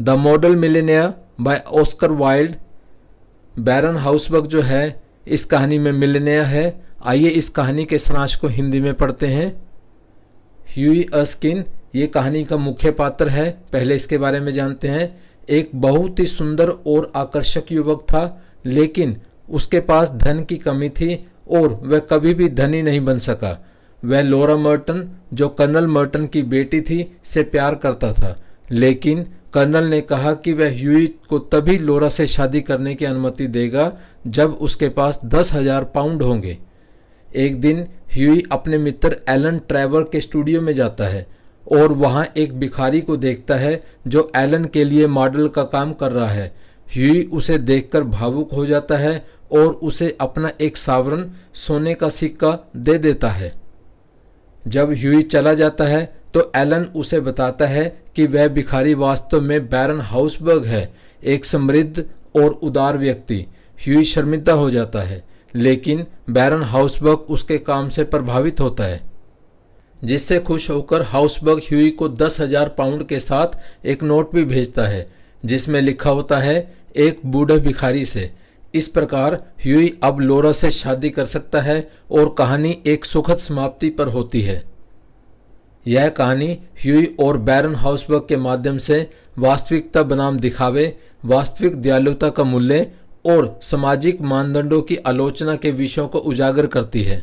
the model millionaire by Oscar Wilde Baron Hausberg जो है इस कहानी में मिलेनियर है आइए इस कहानी के सारांश को हिंदी में पढ़ते हैं ह्यूई अस्किन ये कहानी का मुख्य पात्र है पहले इसके बारे में जानते हैं एक बहुत ही सुंदर और आकर्षक युवक था लेकिन उसके पास धन की कमी थी और वह कभी भी धनी नहीं बन सका वह लोरा मर्टन जो कर्नल मर्टन की बेटी थी से प्यार करता था लेकिन कर्नल ने कहा कि वह ह्यूई को तभी लोरा से शादी करने की अनुमति देगा जब उसके पास दस हजार पाउंड होंगे एक दिन ह्यूई अपने मित्र एलन ट्रेवर के स्टूडियो में जाता है और वहां एक भिखारी को देखता है जो एलन के लिए मॉडल का काम कर रहा है ह्यूई उसे देखकर भावुक हो जाता है और उसे अपना एक सावरण सोने का सिक्का दे देता है जब ह्यूई चला जाता है तो एलन उसे बताता है कि वह भिखारी वास्तव में बैरन हाउसबर्ग है एक समृद्ध और उदार व्यक्ति ह्यूई शर्मिंदा हो जाता है लेकिन बैरन हाउसबर्ग उसके काम से प्रभावित होता है जिससे खुश होकर हाउसबर्ग ह्यूई को दस हजार पाउंड के साथ एक नोट भी भेजता है जिसमें लिखा होता है एक बूढ़े भिखारी से इस प्रकार ह्यूई अब लोरा से शादी कर सकता है और कहानी एक सुखद समाप्ति पर होती है यह कहानी ह्यूई और बैरन हाउसबर्ग के माध्यम से वास्तविकता बनाम दिखावे वास्तविक दयालुता का मूल्य और सामाजिक मानदंडों की आलोचना के विषयों को उजागर करती है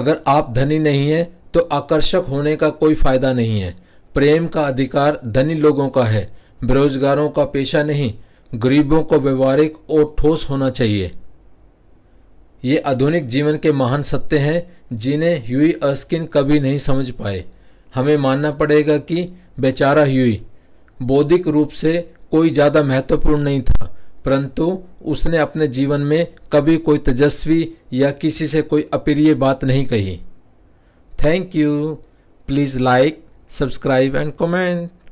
अगर आप धनी नहीं हैं तो आकर्षक होने का कोई फायदा नहीं है प्रेम का अधिकार धनी लोगों का है बेरोजगारों का पेशा नहीं गरीबों को व्यवहारिक और ठोस होना चाहिए ये आधुनिक जीवन के महान सत्य हैं जिन्हें ह्यूई अस्किन कभी नहीं समझ पाए हमें मानना पड़ेगा कि बेचारा ह्यूई बौद्धिक रूप से कोई ज़्यादा महत्वपूर्ण नहीं था परंतु उसने अपने जीवन में कभी कोई तेजस्वी या किसी से कोई अप्रिय बात नहीं कही thank you please like subscribe and comment